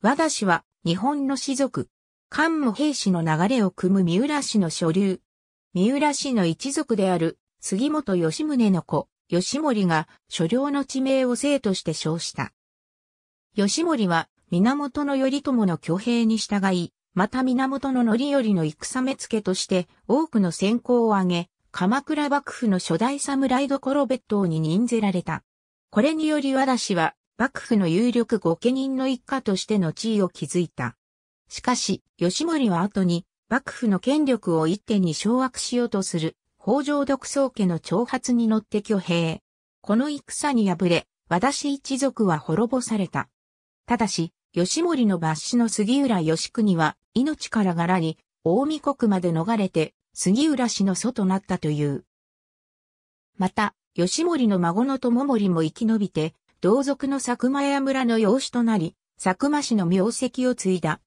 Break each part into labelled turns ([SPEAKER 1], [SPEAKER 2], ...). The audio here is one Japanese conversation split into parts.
[SPEAKER 1] 和田氏は日本の士族、関武平氏の流れを組む三浦氏の所流。三浦氏の一族である杉本義宗の子、義盛が所領の地名を姓として称した。義盛は源頼朝の挙兵に従い、また源の範頼の戦目付として多くの先行を挙げ、鎌倉幕府の初代侍所別当に任ぜられた。これにより和田氏は幕府の有力御家人の一家としての地位を築いた。しかし、吉森は後に、幕府の権力を一手に掌握しようとする、北条独宗家の挑発に乗って挙兵。この戦に敗れ、和田氏一族は滅ぼされた。ただし、吉森の抜子の杉浦義国は、命から柄に、大見国まで逃れて、杉浦氏の祖となったという。また、吉森の孫の友森も生き延びて、同族の佐久間屋村の養子となり、佐久間氏の名跡を継いだ。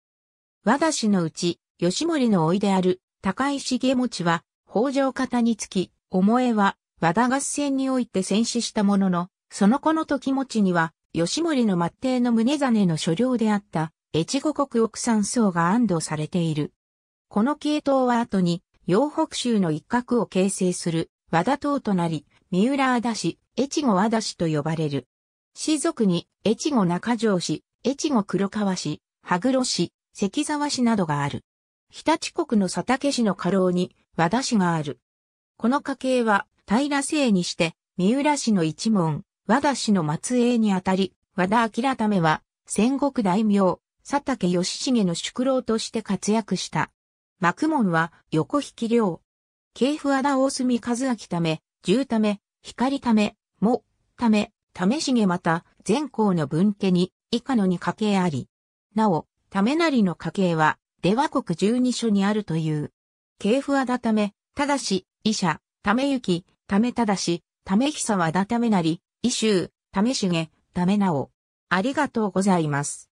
[SPEAKER 1] 和田氏のうち、吉森の甥である高石家持は、北条方につき、思えは和田合戦において戦死したものの、その子の時持には、吉森の末帝の宗真の所領であった、越後国奥山荘が安堵されている。この系統は後に、洋北州の一角を形成する和田党となり、三浦和田氏、越後和田氏と呼ばれる。氏族に、越後中条市、越後黒川市、羽黒市、関沢市などがある。日立国の佐竹市の家老に、和田氏がある。この家系は、平姓にして、三浦氏の一門、和田氏の末裔にあたり、和田明為は、戦国大名、佐竹義重の宿老として活躍した。幕門は、横引き領。系譜和田大隅和明ため、十ため、光ため、も、ため、しげまた、前項の分家に、以下のに家系あり。なお、為りの家系は、出羽国十二所にあるという。系譜はだため、ただし、医者、ためゆき、ためただし、ためひさはだためなり、異衆、ためしげ、ためなお。ありがとうございます。